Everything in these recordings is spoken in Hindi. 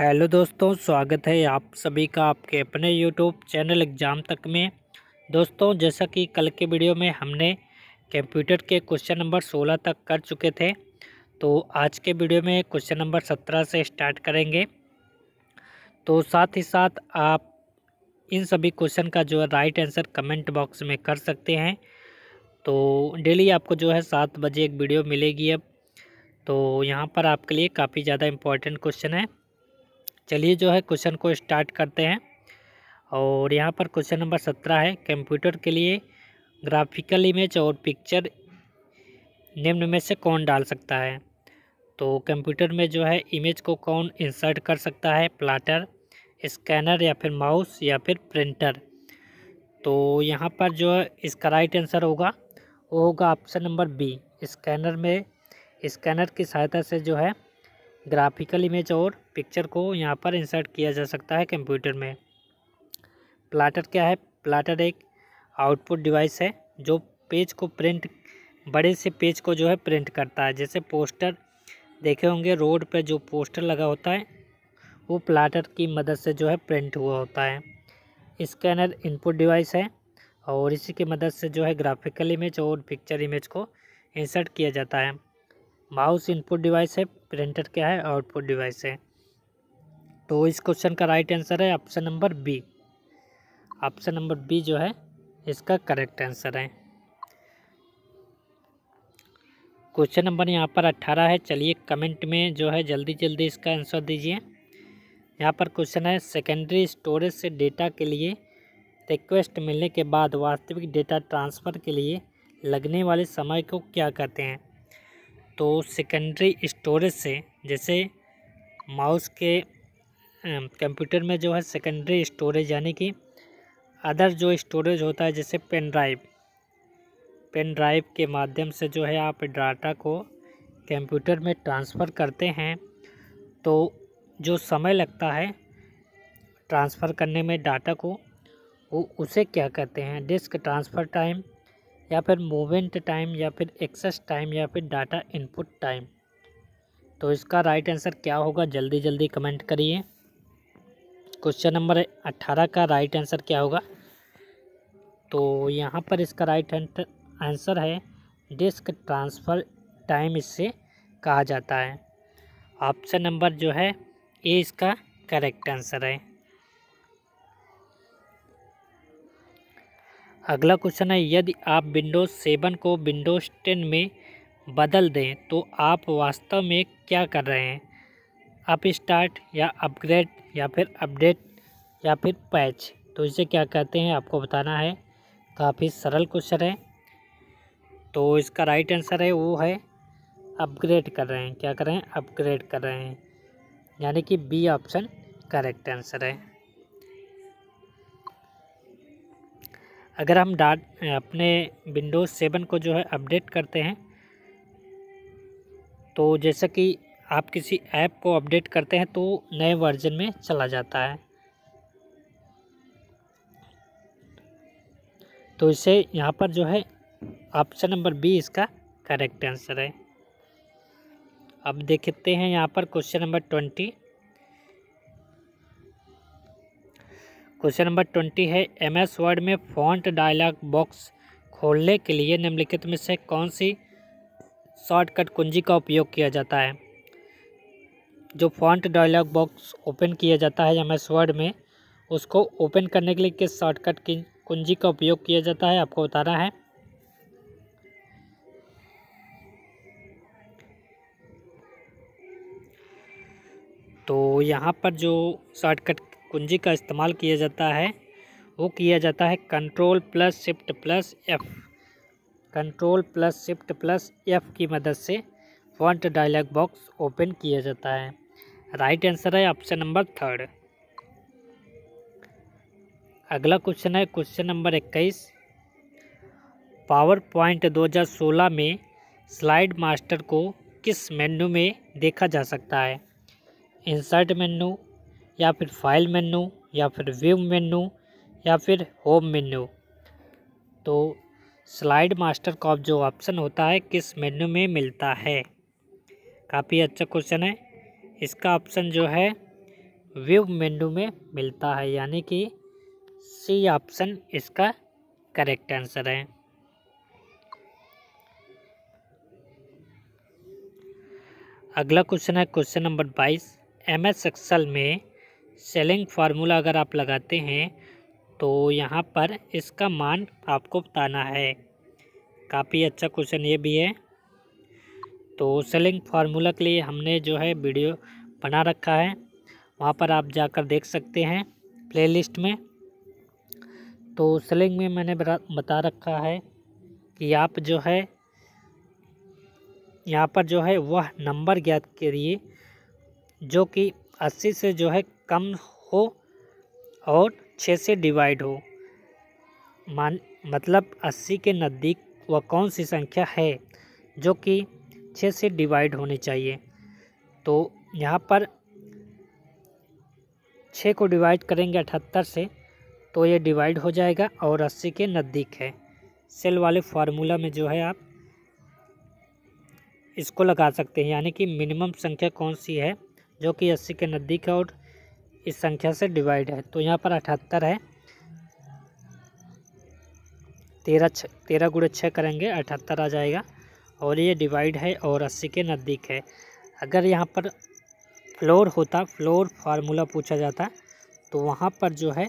हेलो दोस्तों स्वागत है आप सभी का आपके अपने यूट्यूब चैनल एग्ज़ाम तक में दोस्तों जैसा कि कल के वीडियो में हमने कंप्यूटर के क्वेश्चन नंबर 16 तक कर चुके थे तो आज के वीडियो में क्वेश्चन नंबर 17 से स्टार्ट करेंगे तो साथ ही साथ आप इन सभी क्वेश्चन का जो है राइट आंसर कमेंट बॉक्स में कर सकते हैं तो डेली आपको जो है सात बजे एक वीडियो मिलेगी अब तो यहाँ पर आपके लिए काफ़ी ज़्यादा इम्पोर्टेंट क्वेश्चन है चलिए जो है क्वेश्चन को स्टार्ट करते हैं और यहाँ पर क्वेश्चन नंबर सत्रह है कंप्यूटर के लिए ग्राफिकल इमेज और पिक्चर निम्न में से कौन डाल सकता है तो कंप्यूटर में जो है इमेज को कौन इंसर्ट कर सकता है प्लाटर स्कैनर या फिर माउस या फिर प्रिंटर तो यहाँ पर जो है इसका राइट आंसर होगा वो होगा ऑप्शन नंबर बी स्कैनर में स्कैनर की सहायता से जो है ग्राफिकल इमेज और पिक्चर को यहाँ पर इंसर्ट किया जा सकता है कंप्यूटर में प्लाटर क्या है प्लाटर एक आउटपुट डिवाइस है जो पेज को प्रिंट बड़े से पेज को जो है प्रिंट करता है जैसे पोस्टर देखे होंगे रोड पर जो पोस्टर लगा होता है वो प्लाटर की मदद से जो है प्रिंट हुआ होता है स्कैनर इनपुट डिवाइस है और इसी की मदद से जो है ग्राफिकल इमेज और पिक्चर इमेज को इंसर्ट किया जाता है माउस इनपुट डिवाइस है प्रिंटर क्या है आउटपुट डिवाइस है तो इस क्वेश्चन का राइट आंसर है option number B option number B जो है इसका करेक्ट आंसर है क्वेश्चन नंबर यहाँ पर अट्ठारह है चलिए कमेंट में जो है जल्दी जल्दी इसका आंसर दीजिए यहाँ पर क्वेश्चन है सेकेंडरी स्टोरेज से डेटा के लिए रिक्वेस्ट मिलने के बाद वास्तविक डेटा ट्रांसफ़र के लिए लगने वाले समय को क्या कहते हैं तो सेकेंडरी स्टोरेज से जैसे माउस के कंप्यूटर में जो है सेकेंडरी स्टोरेज यानी कि अदर जो स्टोरेज होता है जैसे पेन ड्राइव पेन ड्राइव के माध्यम से जो है आप डाटा को कंप्यूटर में ट्रांसफ़र करते हैं तो जो समय लगता है ट्रांसफ़र करने में डाटा को वो उसे क्या कहते हैं डिस्क ट्रांसफ़र टाइम या फिर मूवमेंट टाइम या फिर एक्सेस टाइम या फिर डाटा इनपुट टाइम तो इसका राइट आंसर क्या होगा जल्दी जल्दी कमेंट करिए क्वेश्चन नंबर अट्ठारह का राइट आंसर क्या होगा तो यहाँ पर इसका राइट आंसर है डिस्क ट्रांसफ़र टाइम इससे कहा जाता है ऑप्शन नंबर जो है ए इसका करेक्ट आंसर है अगला क्वेश्चन है यदि आप विंडोज़ सेवन को विंडोज़ टेन में बदल दें तो आप वास्तव में क्या कर रहे हैं अप स्टार्ट या अपग्रेड या फिर अपडेट या फिर पैच तो इसे क्या कहते हैं आपको बताना है काफ़ी सरल क्वेश्चन है तो इसका राइट आंसर है वो है अपग्रेड कर रहे हैं क्या कर रहे हैं अपग्रेड कर रहे हैं यानी कि बी ऑप्शन करेक्ट आंसर है अगर हम डाट अपने विंडोज़ सेवन को जो है अपडेट करते हैं तो जैसा कि आप किसी ऐप को अपडेट करते हैं तो नए वर्जन में चला जाता है तो इसे यहाँ पर जो है ऑप्शन नंबर बी इसका करेक्ट आंसर है अब देखते हैं यहाँ पर question number twenty question number twenty है एम एस वर्ड में फॉन्ट डायलॉग बॉक्स खोलने के लिए निम्नलिखित में से कौन सी शॉर्टकट कुंजी का उपयोग किया जाता है जो फॉन्ट डायलॉग बॉक्स ओपन किया जाता है एम एस वर्ड में उसको ओपन करने के लिए किस शॉर्टकट की कुंजी का उपयोग किया जाता है आपको बताना है तो यहाँ पर जो शॉर्टकट कुंजी का इस्तेमाल किया जाता है वो किया जाता है control plus shift plus F control plus shift plus F की मदद से फ्रंट डायलॉग बॉक्स ओपन किया जाता है राइट आंसर है ऑप्शन नंबर थर्ड अगला क्वेश्चन है क्वेश्चन नंबर इक्कीस पावर पॉइंट 2016 में स्लाइड मास्टर को किस मेन्यू में देखा जा सकता है इंसर्ट मेन्यू या फिर फाइल मेनू या फिर व्यू मेनू या फिर होम मेन्यू तो स्लाइड मास्टर का जो ऑप्शन होता है किस मेन्यू में मिलता है काफ़ी अच्छा क्वेश्चन है इसका ऑप्शन जो है व्यू मेन्यू में मिलता है यानी कि सी ऑप्शन इसका करेक्ट आंसर है अगला क्वेश्चन है क्वेश्चन नंबर बाईस एम एस एक्सल में सेलिंग फार्मूला अगर आप लगाते हैं तो यहाँ पर इसका मान आपको बताना है काफ़ी अच्छा क्वेश्चन ये भी है तो सेलिंग फार्मूला के लिए हमने जो है वीडियो बना रखा है वहाँ पर आप जाकर देख सकते हैं प्लेलिस्ट में तो सेलिंग में मैंने बता रखा है कि आप जो है यहाँ पर जो है वह नंबर ज्ञात करिए जो कि अस्सी से जो है कम हो और छः से डिवाइड हो मान मतलब अस्सी के नज़दीक वह कौन सी संख्या है जो कि छः से डिवाइड होनी चाहिए तो यहाँ पर छः को डिवाइड करेंगे अठहत्तर से तो ये डिवाइड हो जाएगा और अस्सी के नज़दीक है सेल वाले फार्मूला में जो है आप इसको लगा सकते हैं यानी कि मिनिमम संख्या कौन सी है जो कि अस्सी के नज़दीक है और इस संख्या से डिवाइड है तो यहाँ पर अठहत्तर है तेरह छ तेरह गुड़े छः करेंगे अठहत्तर आ जाएगा और ये डिवाइड है और अस्सी के नज़दीक है अगर यहाँ पर फ्लोर होता फ्लोर फार्मूला पूछा जाता तो वहाँ पर जो है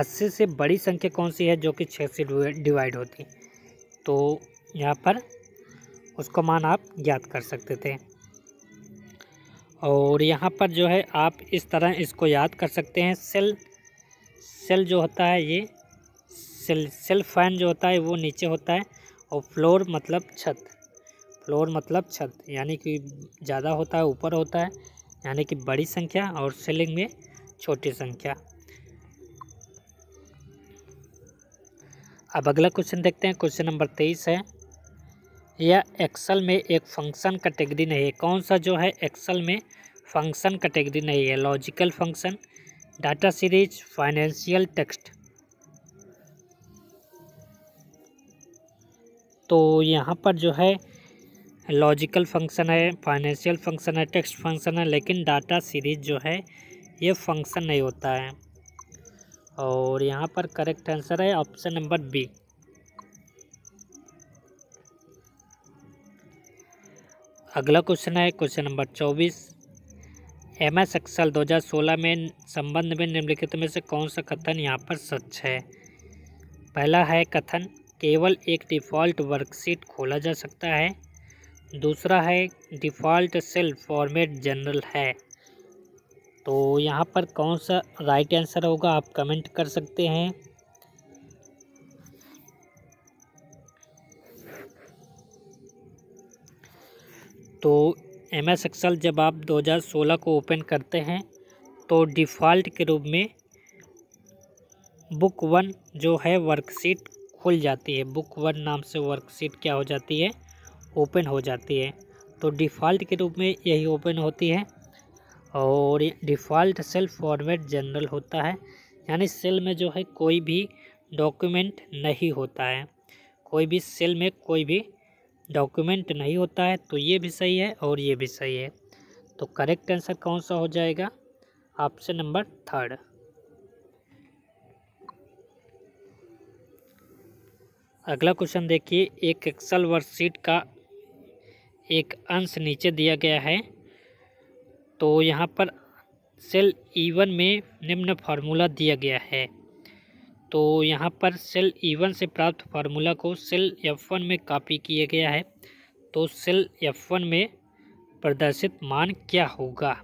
अस्सी से बड़ी संख्या कौन सी है जो कि छः से डिवाइड होती तो यहाँ पर उसका मान आप ज्ञात कर सकते थे और यहाँ पर जो है आप इस तरह इसको याद कर सकते हैं सेल सेल जो होता है ये सेल सेल फैन जो होता है वो नीचे होता है और फ्लोर मतलब छत फ्लोर मतलब छत यानी कि ज़्यादा होता है ऊपर होता है यानी कि बड़ी संख्या और सेलिंग में छोटी संख्या अब अगला क्वेश्चन देखते हैं क्वेश्चन नंबर तेईस है या एक्सल में एक फंक्शन कैटेगरी नहीं है कौन सा जो है एक्सल में फंक्शन कैटेगरी नहीं है logical function data series financial text तो यहाँ पर जो है लॉजिकल फंक्शन है फाइनेंशियल फंक्शन है टेक्स्ट फंक्शन है लेकिन डाटा सीरीज जो है ये फंक्शन नहीं होता है और यहाँ पर करेक्ट आंसर है ऑप्शन नंबर बी अगला क्वेश्चन है क्वेश्चन नंबर चौबीस एम एस एक्सल दो हज़ार सोलह में संबंध में निम्नलिखित में से कौन सा कथन यहाँ पर सच है पहला है कथन केवल एक डिफ़ॉल्ट वर्कशीट खोला जा सकता है दूसरा है डिफ़ॉल्ट सेल फॉर्मेट जनरल है तो यहाँ पर कौन सा राइट आंसर होगा आप कमेंट कर सकते हैं तो एम एस एक्सल जब आप 2016 को ओपन करते हैं तो डिफ़ॉल्ट के रूप में बुक वन जो है वर्कशीट खुल जाती है बुक वन नाम से वर्कशीट क्या हो जाती है ओपन हो जाती है तो डिफ़ॉल्ट के रूप में यही ओपन होती है और डिफ़ॉल्ट सेल फॉर्मेट जनरल होता है यानी सेल में जो है कोई भी डॉक्यूमेंट नहीं होता है कोई भी सेल में कोई भी डॉक्यूमेंट नहीं होता है तो ये भी सही है और ये भी सही है तो करेक्ट आंसर कौन सा हो जाएगा ऑप्शन नंबर थर्ड अगला क्वेश्चन देखिए एक एक्सल वर्कशीट का एक अंश नीचे दिया गया है तो यहाँ पर सेल ई में निम्न फार्मूला दिया गया है तो यहाँ पर सेल ईवन e से प्राप्त फार्मूला को सेल एफ वन में कॉपी किया गया है तो सेल एफ वन में प्रदर्शित मान क्या होगा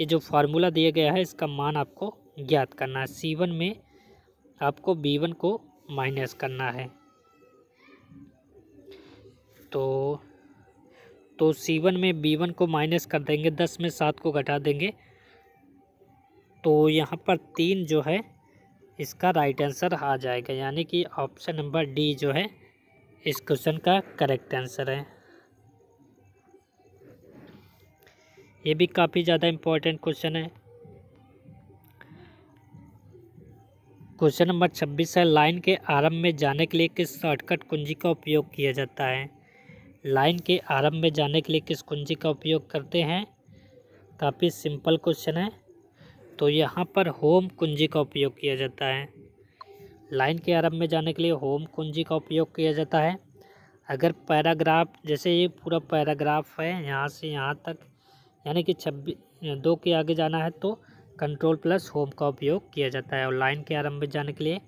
ये जो फार्मूला दिया गया है इसका मान आपको ज्ञात करना है सी वन में आपको बी वन को माइनस करना है तो तो सी वन में बी वन को माइनस कर देंगे दस में सात को घटा देंगे तो यहाँ पर तीन जो है इसका राइट आंसर आ जाएगा यानी कि ऑप्शन नंबर डी जो है इस क्वेश्चन का करेक्ट आंसर है ये भी काफ़ी ज़्यादा इम्पोर्टेंट क्वेश्चन है क्वेश्चन नंबर छब्बीस है लाइन के आरंभ में जाने के लिए किस शॉर्टकट कुंजी का उपयोग किया जाता है लाइन के आरंभ में जाने के लिए किस कुंजी का उपयोग करते हैं काफ़ी सिंपल क्वेश्चन है तो यहाँ पर होम कुंजी का उपयोग किया जाता है लाइन के आरंभ में जाने के लिए होम कुंजी का उपयोग किया जाता है अगर पैराग्राफ जैसे ये पूरा पैराग्राफ है यहाँ से यहाँ तक यानी कि छब्बीस दो के आगे जाना है तो कंट्रोल प्लस होम का उपयोग किया जाता है और लाइन के आरंभ में जाने के लिए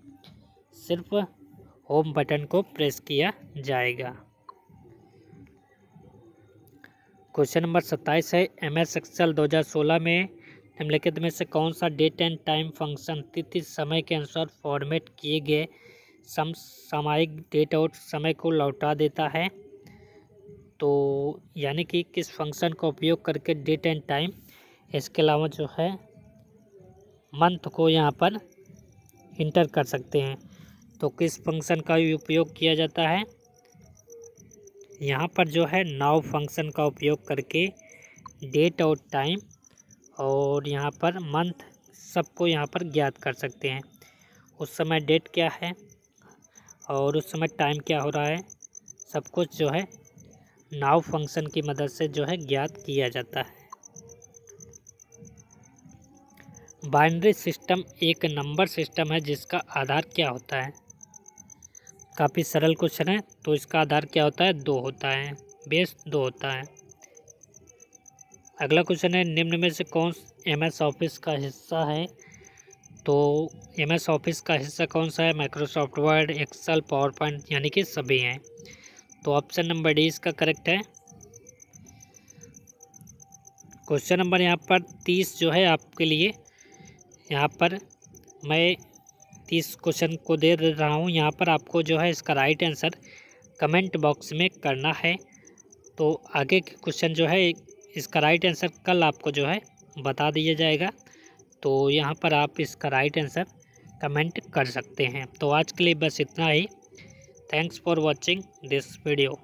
सिर्फ होम बटन को प्रेस किया जाएगा क्वेश्चन नंबर सत्ताईस है एम एस एक्सल दो में निम्नलिखित में से कौन सा डेट एंड टाइम फंक्शन तिथि समय के अनुसार फॉर्मेट किए गए सम सामयिक डेट और समय को लौटा देता है तो यानी कि किस फंक्शन का उपयोग करके डेट एंड टाइम इसके अलावा जो है मंथ को यहाँ पर इंटर कर सकते हैं तो किस फंक्शन का उपयोग किया जाता है यहाँ पर जो है नाव फंक्शन का उपयोग करके डेट और टाइम और यहाँ पर मंथ सबको यहाँ पर ज्ञात कर सकते हैं उस समय डेट क्या है और उस समय टाइम क्या हो रहा है सब कुछ जो है नाव फंक्शन की मदद से जो है ज्ञात किया जाता है बाइनरी सिस्टम एक नंबर सिस्टम है जिसका आधार क्या होता है काफ़ी सरल क्वेश्चन है तो इसका आधार क्या होता है दो होता है बेस दो होता है अगला क्वेश्चन है निम्न में से कौन एमएस ऑफिस का हिस्सा है तो एमएस ऑफिस का हिस्सा कौन सा है Microsoft Word Excel PowerPoint यानी कि सभी हैं तो ऑप्शन नंबर डी इसका करेक्ट है क्वेश्चन नंबर यहाँ पर तीस जो है आपके लिए यहाँ पर मैं तीस क्वेश्चन को दे दे रहा हूँ यहाँ पर आपको जो है इसका राइट आंसर कमेंट बॉक्स में करना है तो आगे के क्वेश्चन जो है इसका राइट आंसर कल आपको जो है बता दिया जाएगा तो यहाँ पर आप इसका राइट आंसर कमेंट कर सकते हैं तो आज के लिए बस इतना ही thanks for watching this video